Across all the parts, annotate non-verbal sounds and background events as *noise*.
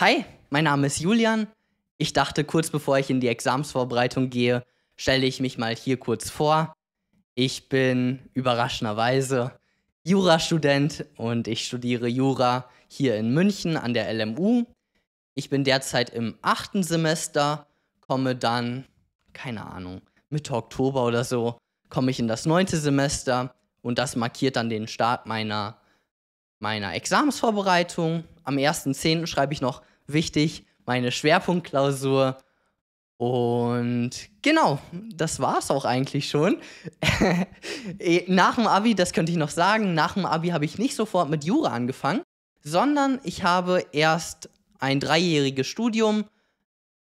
Hi, mein Name ist Julian. Ich dachte, kurz bevor ich in die Examsvorbereitung gehe, stelle ich mich mal hier kurz vor. Ich bin überraschenderweise Jurastudent und ich studiere Jura hier in München an der LMU. Ich bin derzeit im achten Semester, komme dann, keine Ahnung, Mitte Oktober oder so, komme ich in das neunte Semester und das markiert dann den Start meiner, meiner Examsvorbereitung am 1.10. schreibe ich noch wichtig meine Schwerpunktklausur. Und genau, das war es auch eigentlich schon. *laughs* Eh, nach dem Abi, das könnte ich noch sagen, nach dem Abi habe ich nicht sofort mit Jura angefangen, sondern ich habe erst ein dreijähriges Studium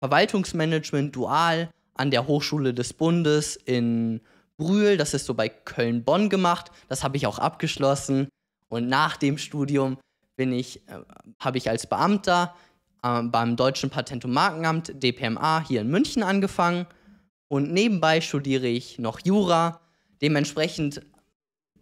Verwaltungsmanagement dual an der Hochschule des Bundes in Brühl, das ist so bei Köln-Bonn gemacht. Das habe ich auch abgeschlossen. Und nach dem Studium bin ich, äh, habe ich als Beamter äh, beim Deutschen Patent- und Markenamt DPMA hier in München angefangen und nebenbei studiere ich noch Jura. Dementsprechend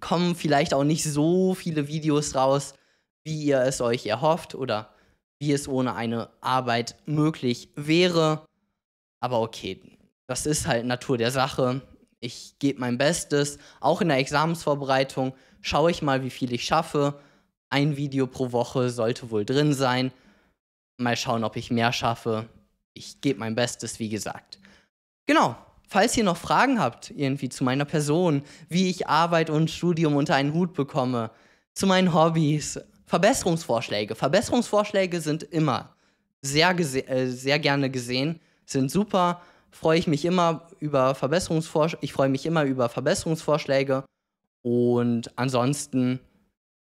kommen vielleicht auch nicht so viele Videos raus, wie ihr es euch erhofft oder wie es ohne eine Arbeit möglich wäre. Aber okay, das ist halt Natur der Sache. Ich gebe mein Bestes. Auch in der Examensvorbereitung schaue ich mal, wie viel ich schaffe ein Video pro Woche sollte wohl drin sein. Mal schauen, ob ich mehr schaffe. Ich gebe mein Bestes, wie gesagt. Genau. Falls ihr noch Fragen habt, irgendwie zu meiner Person, wie ich Arbeit und Studium unter einen Hut bekomme, zu meinen Hobbys, Verbesserungsvorschläge. Verbesserungsvorschläge sind immer sehr, äh, sehr gerne gesehen, sind super. Freue ich mich immer über Verbesserungsvorschläge. Ich freue mich immer über Verbesserungsvorschläge. Und ansonsten,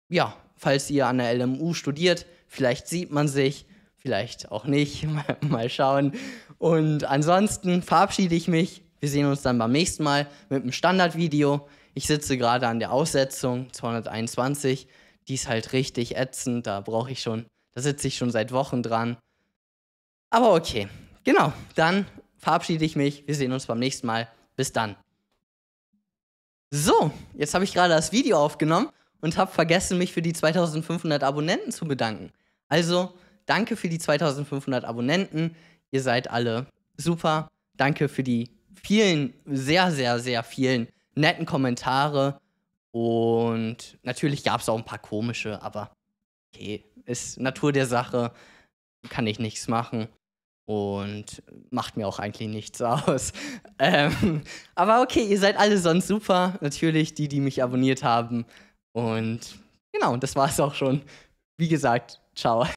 ja, falls ihr an der LMU studiert. Vielleicht sieht man sich, vielleicht auch nicht. *laughs* mal schauen. Und ansonsten verabschiede ich mich. Wir sehen uns dann beim nächsten Mal mit einem Standardvideo. Ich sitze gerade an der Aussetzung 221. Die ist halt richtig ätzend. Da brauche ich schon, da sitze ich schon seit Wochen dran. Aber okay, genau. Dann verabschiede ich mich. Wir sehen uns beim nächsten Mal. Bis dann. So, jetzt habe ich gerade das Video aufgenommen und habe vergessen, mich für die 2500 Abonnenten zu bedanken. Also, danke für die 2500 Abonnenten. Ihr seid alle super. Danke für die vielen, sehr, sehr, sehr vielen netten Kommentare. Und natürlich gab es auch ein paar komische, aber okay, ist Natur der Sache. Kann ich nichts machen. Und macht mir auch eigentlich nichts *laughs* aus. Ähm, aber okay, ihr seid alle sonst super. Natürlich die, die mich abonniert haben. Und genau, das war es auch schon. Wie gesagt, ciao.